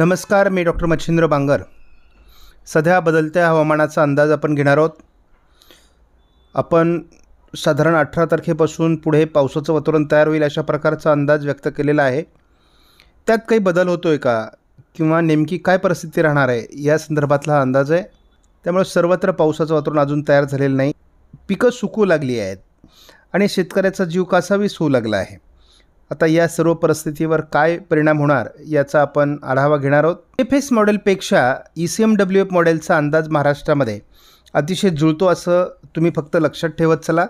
नमस्कार मी डॉक्टर मच्छिंद्र बांगर सध्या बदलत्या हवामानाचा अंदाज आपण घेणार आहोत आपण साधारण अठरा तारखेपासून पुढे पावसाचं वातावरण तयार होईल अशा प्रकारचा अंदाज व्यक्त केलेला आहे त्यात काही बदल होतो आहे का किंवा नेमकी काय परिस्थिती राहणार आहे या संदर्भातला हा अंदाज आहे त्यामुळे सर्वत्र पावसाचं वातावरण अजून तयार झालेलं नाही पिकं सुकू लागली आहेत आणि शेतकऱ्याचा जीव कासावीस होऊ लागला आहे आता या सर्व परिस्थितीवर काय परिणाम होणार याचा आपण आढावा घेणार आहोत एफ एस मॉडेलपेक्षा E C M W F मॉडेलचा अंदाज महाराष्ट्रामध्ये अतिशय जुळतो असं तुम्ही फक्त लक्षात ठेवत चला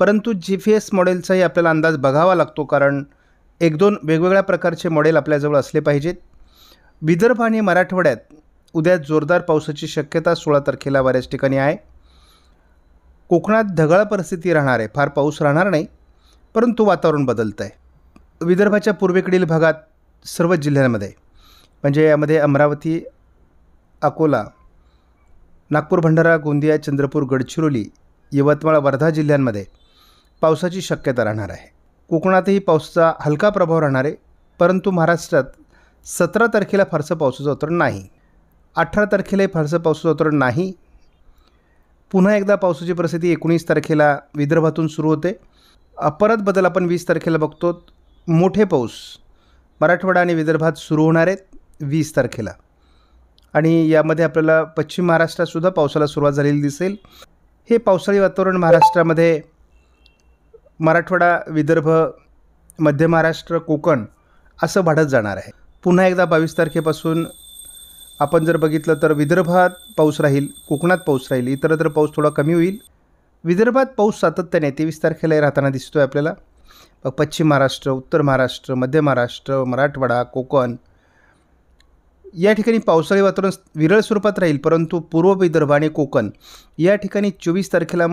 परंतु जी पी एस मॉडेलचाही आपल्याला अंदाज बघावा लागतो कारण एक दोन वेगवेगळ्या प्रकारचे मॉडेल आपल्याजवळ असले पाहिजेत विदर्भ आणि मराठवाड्यात उद्या जोरदार पावसाची शक्यता सोळा तारखेला बऱ्याच ठिकाणी आहे कोकणात ढगाळ परिस्थिती राहणार आहे फार पाऊस राहणार नाही परंतु वातावरण बदलतं आहे विदर्भाच्या पूर्वेकडील भागात सर्व जिल्ह्यांमध्ये म्हणजे यामध्ये अमरावती अकोला नागपूर भंडारा गोंदिया चंद्रपूर गडचिरोली यवतमाळ वर्धा जिल्ह्यांमध्ये पावसाची शक्यता राहणार आहे कोकणातही पावसाचा हलका प्रभाव राहणार आहे परंतु महाराष्ट्रात सतरा तारखेला फारसं पावसाचं उतरण नाही अठरा तारखेलाही फारसं पावसाचं उतरण नाही पुन्हा एकदा पावसाची परिस्थिती एकोणीस तारखेला विदर्भातून सुरू होते परत बदल आपण वीस तारखेला बघतो मोठे पाऊस मराठवाडा आणि विदर्भात सुरू होणार आहेत वीस तारखेला आणि यामध्ये आपल्याला पश्चिम महाराष्ट्रातसुद्धा पावसाला सुरुवात झालेली दिसेल हे पावसाळी वातावरण महाराष्ट्रामध्ये मराठवाडा विदर्भ मध्य महाराष्ट्र कोकण असं वाढत जाणार आहे पुन्हा एकदा बावीस तारखेपासून आपण जर बघितलं तर विदर्भात पाऊस राहील कोकणात पाऊस राहील इतरत्र पाऊस थोडा कमी होईल विदर्भात पाऊस सातत्याने तेवीस तारखेला राहताना दिसतो आहे आपल्याला पश्चिम महाराष्ट्र उत्तर महाराष्ट्र मध्य महाराष्ट्र मराठवाडा कोकण या ठिकाणी पावसाळी वातावरण विरळ स्वरूपात राहील परंतु पूर्व विदर्भ आणि कोकण या ठिकाणी चोवीस तारखेला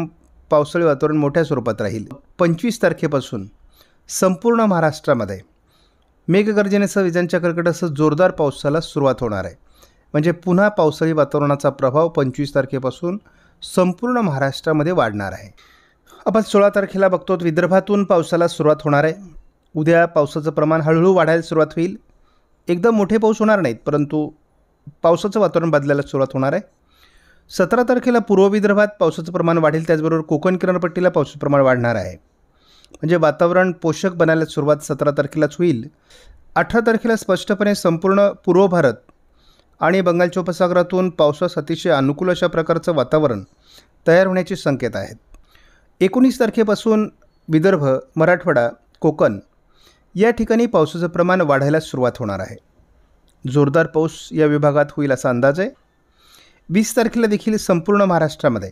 पावसाळी वातावरण मोठ्या स्वरूपात राहील पंचवीस तारखेपासून संपूर्ण महाराष्ट्रामध्ये मेघगर्जनेसह विजांच्या कर्कटासह जोरदार पावसाला सुरुवात होणार आहे म्हणजे पुन्हा पावसाळी वातावरणाचा प्रभाव पंचवीस तारखेपासून संपूर्ण महाराष्ट्रामध्ये वाढणार आहे आपण सोळा तारखेला बघतो विदर्भातून पावसाला सुरुवात होणार आहे उद्या पावसाचं प्रमाण हळूहळू वाढायला सुरुवात होईल एकदम मोठे पाऊस होणार नाहीत परंतु पावसाचं वातावरण बदलायला सुरुवात होणार आहे सतरा तारखेला पूर्व विदर्भात पावसाचं प्रमाण वाढेल त्याचबरोबर कोकण किनारपट्टीला पावसाचं प्रमाण वाढणार आहे म्हणजे वातावरण पोषक बनायला सुरुवात सतरा तारखेलाच होईल अठरा तारखेला स्पष्टपणे संपूर्ण पूर्व भारत आणि बंगालच्या उपसागरातून पावसास अतिशय अनुकूल अशा प्रकारचं वातावरण तयार होण्याचे संकेत आहेत एकोणीस तारखेपासून विदर्भ मराठवाडा कोकण या ठिकाणी पावसाचं प्रमाण वाढायला सुरुवात होणार आहे जोरदार पाऊस या विभागात होईल असा अंदाज आहे वीस तारखेला देखील संपूर्ण महाराष्ट्रामध्ये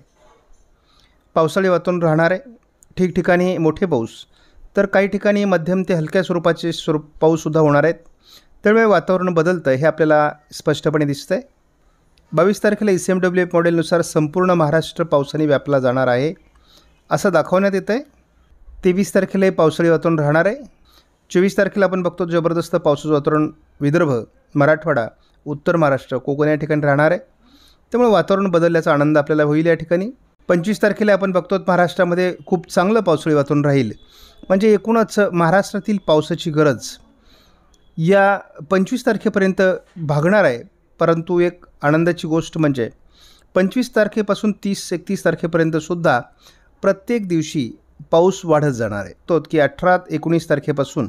पावसाळी वातावरण राहणार आहे ठिकठिकाणी मोठे पाऊस तर काही ठिकाणी मध्यम ते हलक्या स्वरूपाचे स्वरूप पाऊससुद्धा होणार आहेत त्यामुळे वातावरण बदलतं हे आपल्याला स्पष्टपणे दिसतं आहे बावीस तारखेला E C M W F मॉडेलनुसार संपूर्ण महाराष्ट्र पावसाने व्यापला जाणार आहे असं दाखवण्यात येतं आहे तेवीस तारखेला हे पावसाळी वातावरण राहणार आहे चोवीस तारखेला आपण बघतो जबरदस्त पावसाचं वातावरण विदर्भ मराठवाडा उत्तर महाराष्ट्र कोकण या ठिकाणी राहणार आहे त्यामुळे वातावरण बदलल्याचा आनंद आपल्याला होईल या ठिकाणी पंचवीस तारखेला आपण बघतो महाराष्ट्रामध्ये खूप चांगलं पावसाळी वातावरण राहील म्हणजे एकूणच महाराष्ट्रातील पावसाची गरज या पंचवीस तारखेपर्यंत भागणार आहे परंतु एक आनंदाची गोष्ट म्हणजे पंचवीस तारखेपासून तीस एकतीस तारखेपर्यंतसुद्धा प्रत्येक दिवशी पाऊस वाढत जाणार आहे तो की अठरा एकोणीस तारखेपासून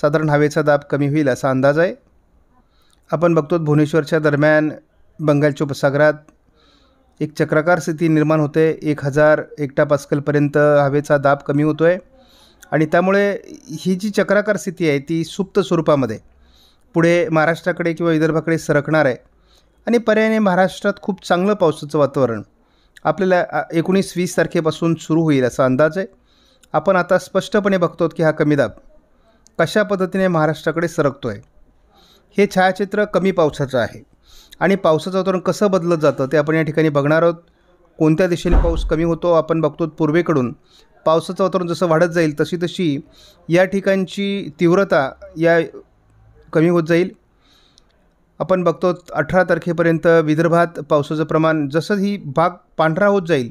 साधारण हवेचा दाब कमी होईल असा अंदाज आहे आपण बघतो भुवनेश्वरच्या दरम्यान बंगालच्या उपसागरात एक चक्राकार स्थिती निर्माण होते एक हजार एकटा पास्कलपर्यंत हवेचा दाब कमी होतो आहे आणि त्यामुळे ही जी चक्राकार स्थिती आहे ती सुप्त स्वरूपामध्ये पुढे महाराष्ट्राकडे किंवा विदर्भाकडे सरकणार आहे आणि पर्यायाने महाराष्ट्रात खूप चांगलं पावसाचं वातावरण आपल्याला एकोणीस वीस तारखेपासून सुरू होईल असा अंदाज आहे आपण आता स्पष्टपणे बघतो की हा कमी दाब कशा पद्धतीने महाराष्ट्राकडे सरकतो आहे हे छायाचित्र कमी पावसाचं आहे आणि पावसाचं वातावरण कसं बदलत जातं ते आपण या ठिकाणी बघणार आहोत कोणत्या दिशेने पाऊस कमी होतो आपण बघतो पूर्वेकडून पावसाचं वातावरण जसं वाढत जाईल तशी तशी या ठिकाणची तीव्रता या कमी होत जाईल आपण बघतो अठरा तारखेपर्यंत विदर्भात पावसाचं प्रमाण जसं ही भाग पांढरा होत जाईल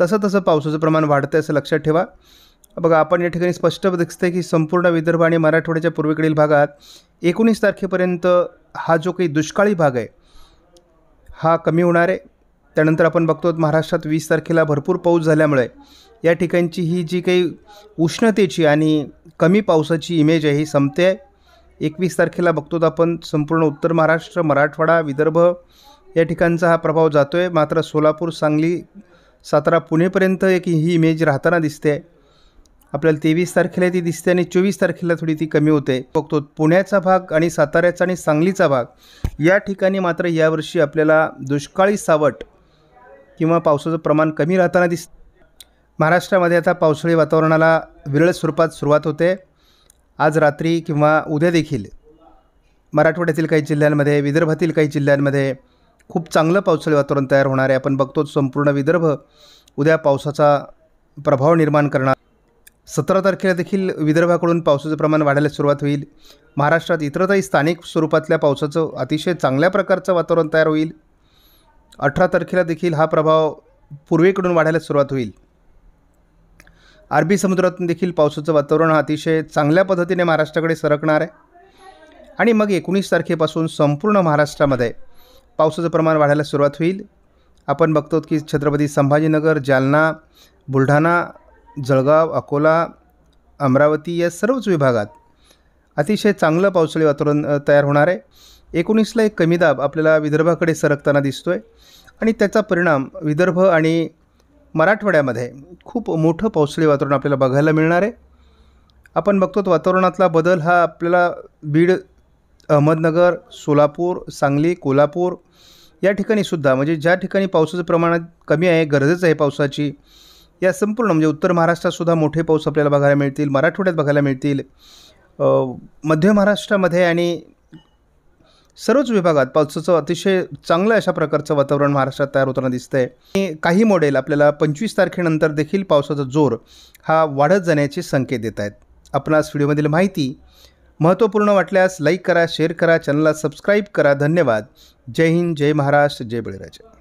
तसं तसं पावसाचं प्रमाण वाढतं असं लक्षात ठेवा बघा आपण या ठिकाणी स्पष्ट दिसतंय की संपूर्ण विदर्भ आणि मराठवाड्याच्या पूर्वेकडील भागात एकोणीस तारखेपर्यंत हा जो काही दुष्काळी भाग आहे हा कमी होणार आहे त्यानंतर आपण बघतो महाराष्ट्रात वीस तारखेला भरपूर पाऊस झाल्यामुळे या ठिकाणची ही जी काही उष्णतेची आणि कमी पावसाची इमेज आहे ही संपते आहे एकवीस तारखेला बघतो आपण संपूर्ण उत्तर महाराष्ट्र मराठवाडा विदर्भ या ठिकाणचा हा प्रभाव जातो आहे मात्र सोलापूर सांगली सातारा पुणेपर्यंत एक ही इमेज राहताना दिसते आपल्याला तेवीस तारखेला ती दिसते आणि चोवीस तारखेला थोडी ती कमी होते बघतो पुण्याचा भाग आणि साताऱ्याचा आणि सांगलीचा भाग या ठिकाणी मात्र यावर्षी आपल्याला दुष्काळी सावट किंवा पावसाचं प्रमाण कमी राहताना दिस महाराष्ट्रामध्ये आता पावसाळी वातावरणाला विरळ स्वरूपात सुरुवात होते आज रात्री किंवा उद्या देखील मराठवाड्यातील काही जिल्ह्यांमध्ये विदर्भातील काही जिल्ह्यांमध्ये खूप चांगलं पावसाळी वातावरण तयार होणार आहे आपण बघतो संपूर्ण विदर्भ उद्या पावसाचा प्रभाव निर्माण करणार सतरा तारखेला देखील विदर्भाकडून पावसाचं प्रमाण वाढायला सुरुवात होईल महाराष्ट्रात इतरताही स्थानिक स्वरूपातल्या पावसाचं अतिशय चांगल्या प्रकारचं वातावरण तयार होईल अठरा तारखेला देखील हा प्रभाव पूर्वेकडून वाढायला सुरुवात होईल अरबी समुद्रातून देखील पावसाचं वातावरण अतिशय चांगल्या पद्धतीने महाराष्ट्राकडे सरकणार आहे आणि मग एकोणीस तारखेपासून संपूर्ण महाराष्ट्रामध्ये पावसाचं प्रमाण वाढायला सुरुवात होईल आपण बघतो की छत्रपती संभाजीनगर जालना बुलढाणा जळगाव अकोला अमरावती या सर्वच विभागात अतिशय चांगलं पावसाळी वातावरण तयार होणार आहे एकोणीसला एक कमी दाब आपल्याला विदर्भाकडे सरकताना दिसतो आहे आणि त्याचा परिणाम विदर्भ आणि मराठवाड्यामध्ये खूप मोठं पावसाळी वातावरण आपल्याला बघायला मिळणार आहे आपण बघतो वातावरणातला बदल हा आपल्याला बीड अहमदनगर सोलापूर सांगली कोल्हापूर या ठिकाणी सुद्धा म्हणजे ज्या ठिकाणी पावसाचं प्रमाण कमी आहे गरजच आहे पावसाची या संपूर्ण म्हणजे उत्तर महाराष्ट्रातसुद्धा मोठे पाऊस आपल्याला बघायला मिळतील मराठवाड्यात बघायला मिळतील मध्य महाराष्ट्रामध्ये आणि सर्वच विभागात पावसाचं अतिशय चांगलं अशा प्रकारचं वातावरण महाराष्ट्रात तयार होताना दिसतंय आणि काही मॉडेल आपल्याला पंचवीस तारखेनंतर देखील पावसाचा जोर हा वाढत जाण्याचे संकेत देत आहेत आपणास व्हिडिओमधील माहिती महत्त्वपूर्ण वाटल्यास लाईक करा शेअर करा चॅनलला सबस्क्राईब करा धन्यवाद जय हिंद जय महाराष्ट्र जय बळीराजा